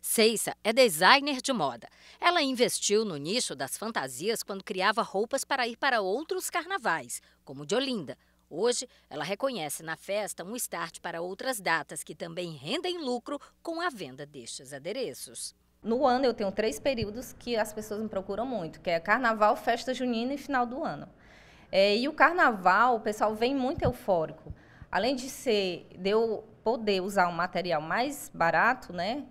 Ceissa é designer de moda. Ela investiu no nicho das fantasias quando criava roupas para ir para outros carnavais, como o de Olinda. Hoje, ela reconhece na festa um start para outras datas que também rendem lucro com a venda destes adereços. No ano eu tenho três períodos que as pessoas me procuram muito, que é carnaval, festa junina e final do ano. É, e o carnaval, o pessoal vem muito eufórico. Além de ser de eu poder usar um material mais barato, né?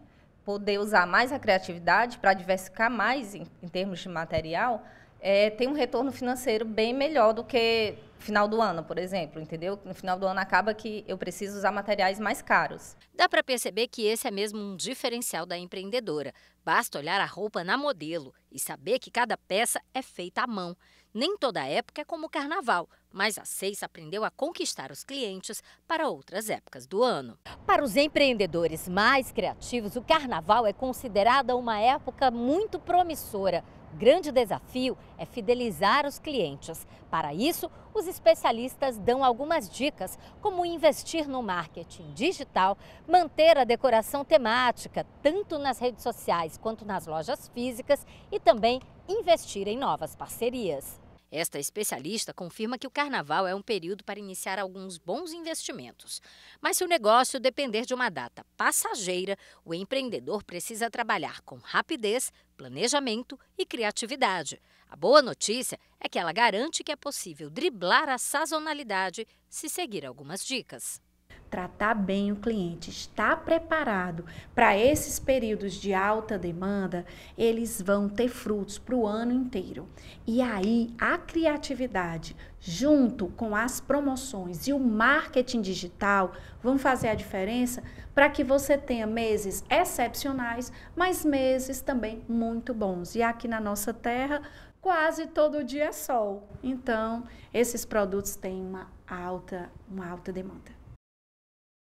poder usar mais a criatividade, para diversificar mais em, em termos de material, é, tem um retorno financeiro bem melhor do que final do ano, por exemplo, entendeu? No final do ano acaba que eu preciso usar materiais mais caros. Dá para perceber que esse é mesmo um diferencial da empreendedora. Basta olhar a roupa na modelo e saber que cada peça é feita à mão. Nem toda época é como o carnaval, mas a Seis aprendeu a conquistar os clientes para outras épocas do ano. Para os empreendedores mais criativos, o carnaval é considerada uma época muito promissora grande desafio é fidelizar os clientes. Para isso, os especialistas dão algumas dicas, como investir no marketing digital, manter a decoração temática, tanto nas redes sociais quanto nas lojas físicas, e também investir em novas parcerias. Esta especialista confirma que o carnaval é um período para iniciar alguns bons investimentos. Mas se o negócio depender de uma data passageira, o empreendedor precisa trabalhar com rapidez, planejamento e criatividade. A boa notícia é que ela garante que é possível driblar a sazonalidade se seguir algumas dicas tratar bem o cliente, estar preparado para esses períodos de alta demanda, eles vão ter frutos para o ano inteiro. E aí a criatividade, junto com as promoções e o marketing digital, vão fazer a diferença para que você tenha meses excepcionais, mas meses também muito bons. E aqui na nossa terra, quase todo dia é sol. Então, esses produtos têm uma alta, uma alta demanda.